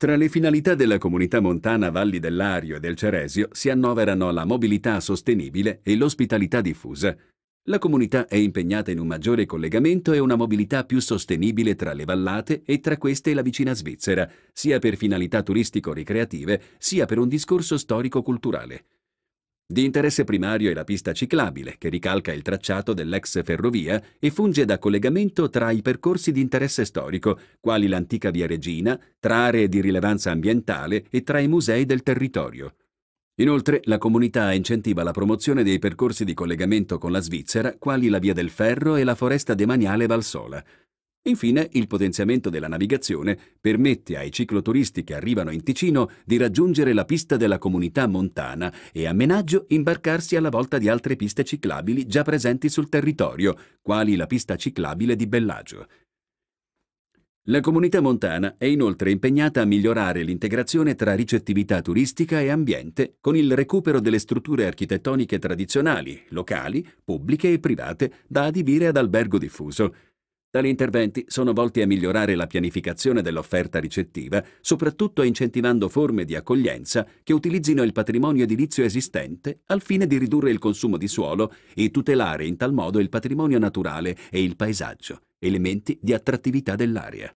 Tra le finalità della comunità montana Valli dell'Ario e del Ceresio si annoverano la mobilità sostenibile e l'ospitalità diffusa. La comunità è impegnata in un maggiore collegamento e una mobilità più sostenibile tra le vallate e tra queste e la vicina Svizzera, sia per finalità turistico-ricreative, sia per un discorso storico-culturale. Di interesse primario è la pista ciclabile, che ricalca il tracciato dell'ex ferrovia e funge da collegamento tra i percorsi di interesse storico, quali l'antica via Regina, tra aree di rilevanza ambientale e tra i musei del territorio. Inoltre, la comunità incentiva la promozione dei percorsi di collegamento con la Svizzera, quali la Via del Ferro e la Foresta Demaniale Valsola. Infine, il potenziamento della navigazione permette ai cicloturisti che arrivano in Ticino di raggiungere la pista della comunità montana e a Menaggio imbarcarsi alla volta di altre piste ciclabili già presenti sul territorio, quali la pista ciclabile di Bellagio. La comunità montana è inoltre impegnata a migliorare l'integrazione tra ricettività turistica e ambiente con il recupero delle strutture architettoniche tradizionali, locali, pubbliche e private, da adibire ad albergo diffuso. Tali interventi sono volti a migliorare la pianificazione dell'offerta ricettiva, soprattutto incentivando forme di accoglienza che utilizzino il patrimonio edilizio esistente al fine di ridurre il consumo di suolo e tutelare in tal modo il patrimonio naturale e il paesaggio, elementi di attrattività dell'area.